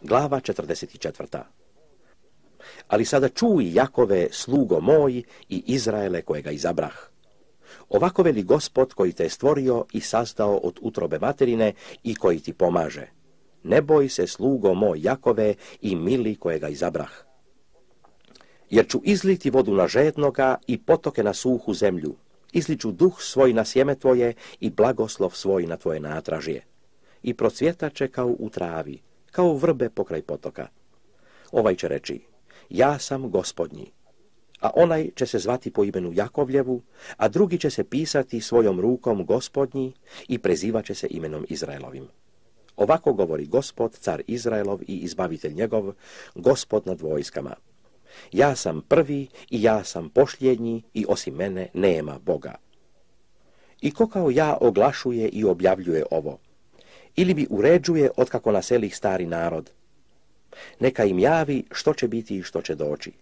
Glava 44. Ali sada čuj Jakove, slugo moj i Izraele kojega izabrah. Ovako veli gospod koji te je stvorio i sazdao od utrobe materine i koji ti pomaže. Ne boj se slugo moj Jakove i mili kojega izabrah. Jer ću izliti vodu na žetnoga i potoke na suhu zemlju. Izliću duh svoj na sjeme tvoje i blagoslov svoj na tvoje natražje. I će kao u travi kao vrbe pokraj potoka. Ovaj će reći, ja sam gospodnji, a onaj će se zvati po imenu Jakovljevu, a drugi će se pisati svojom rukom gospodnji i prezivaće se imenom Izraelovim. Ovako govori gospod, car Izraelov i izbavitelj njegov, gospod nad vojskama. Ja sam prvi i ja sam pošljednji i osim mene nema Boga. I ko kao ja oglašuje i objavljuje ovo? ili bi uređuje otkako naseli stari narod. Neka im javi što će biti i što će doći.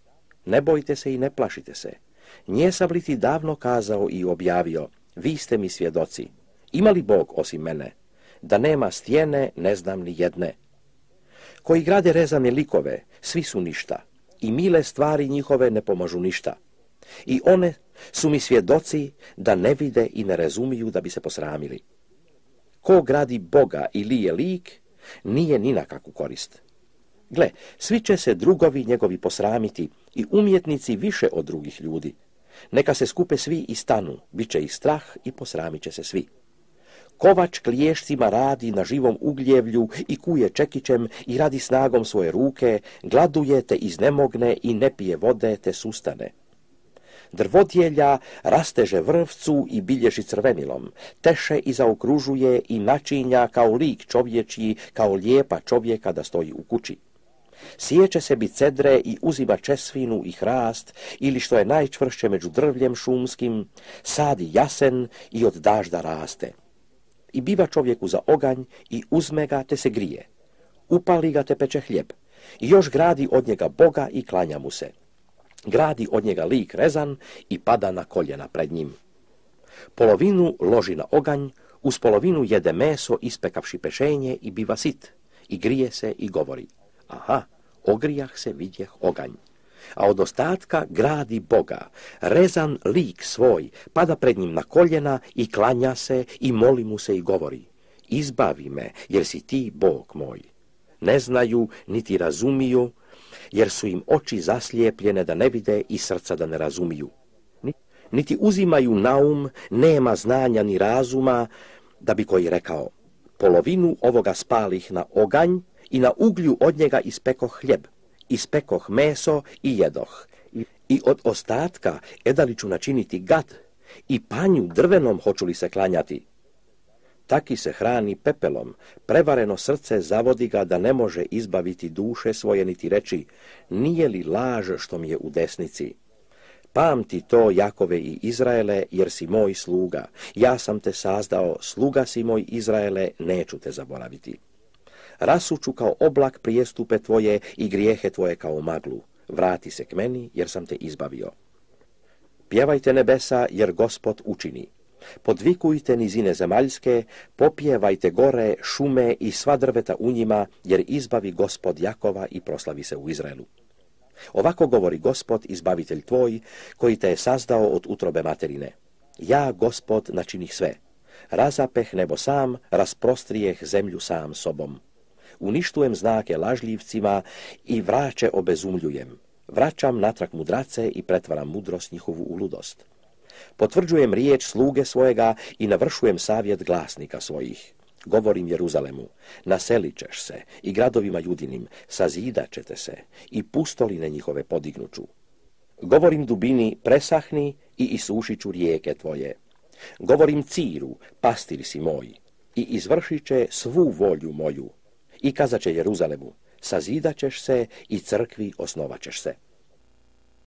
Ne bojte se i ne plašite se. Nije sam li ti davno kazao i objavio, vi ste mi svjedoci. Ima li Bog osim mene? Da nema stjene, ne znam ni jedne. Koji grade rezane likove, svi su ništa. I mile stvari njihove ne pomažu ništa. I one su mi svjedoci da ne vide i ne razumiju da bi se posramili ko gradi Boga i lije lik, nije ni na kakvu korist. Gle, svi će se drugovi njegovi posramiti i umjetnici više od drugih ljudi. Neka se skupe svi i stanu, bit će ih strah i posramit će se svi. Kovač kliješcima radi na živom ugljevlju i kuje čekićem i radi snagom svoje ruke, gladuje te iznemogne i ne pije vode te sustane. Drvodjelja rasteže vrvcu i bilježi crvenilom, teše i zaokružuje i načinja kao lik čovječi kao lijepa čovjeka da stoji u kući. Sjeće se bi cedre i uzima česvinu i hrast, ili što je najčvršće među drvljem šumskim, sadi jasen i od dažda raste. I biva čovjeku za oganj i uzme ga te se grije. Upali ga te peče hljeb i još gradi od njega Boga i klanja mu se gradi od njega lik rezan i pada na koljena pred njim. Polovinu loži na oganj, uz polovinu jede meso ispekavši pešenje i biva sit, i grije se i govori. Aha, ogrijah se vidjeh oganj. A od ostatka gradi Boga, rezan lik svoj, pada pred njim na koljena i klanja se i moli mu se i govori. Izbavi me, jer si ti Bog moj. Ne znaju, niti razumiju, jer su im oči zaslijepljene da ne vide i srca da ne razumiju. Niti uzimaju naum, nema znanja ni razuma, da bi koji rekao, polovinu ovoga spalih na oganj i na uglju od njega ispekoh hljeb, ispekoh meso i jedoh. I od ostatka edali ću načiniti gad i panju drvenom hoću li se klanjati. Taki se hrani pepelom, prevareno srce zavodi ga da ne može izbaviti duše svoje niti reći, nije li laž što mi je u desnici? Pamti to, Jakove i Izraele, jer si moj sluga. Ja sam te sazdao, sluga si moj Izraele, neću te zaboraviti. Rasuću kao oblak prijestupe tvoje i grijehe tvoje kao maglu. Vrati se k meni, jer sam te izbavio. Pjevajte nebesa, jer gospod učini. Podvikujte nizine zemaljske, popjevajte gore, šume i sva drveta u njima, jer izbavi gospod Jakova i proslavi se u Izraelu. Ovako govori gospod, izbavitelj tvoj, koji te je sazdao od utrobe materine. Ja, gospod, načinih sve. Razapeh nebo sam, rasprostrijeh zemlju sam sobom. Uništujem znake lažljivcima i vraće obezumljujem. Vraćam natrag mudrace i pretvaram mudrost njihovu u ludost. Potvrđujem riječ sluge svojega i navršujem savjet glasnika svojih. Govorim Jeruzalemu, naselit ćeš se i gradovima judinim, sazidat ćete se i pustoline njihove podignuću. Govorim dubini, presahni i ću rijeke tvoje. Govorim ciru, pastir si moj, i izvršit će svu volju moju. I kazat će Jeruzalemu, sazidat ćeš se i crkvi osnovat ćeš se.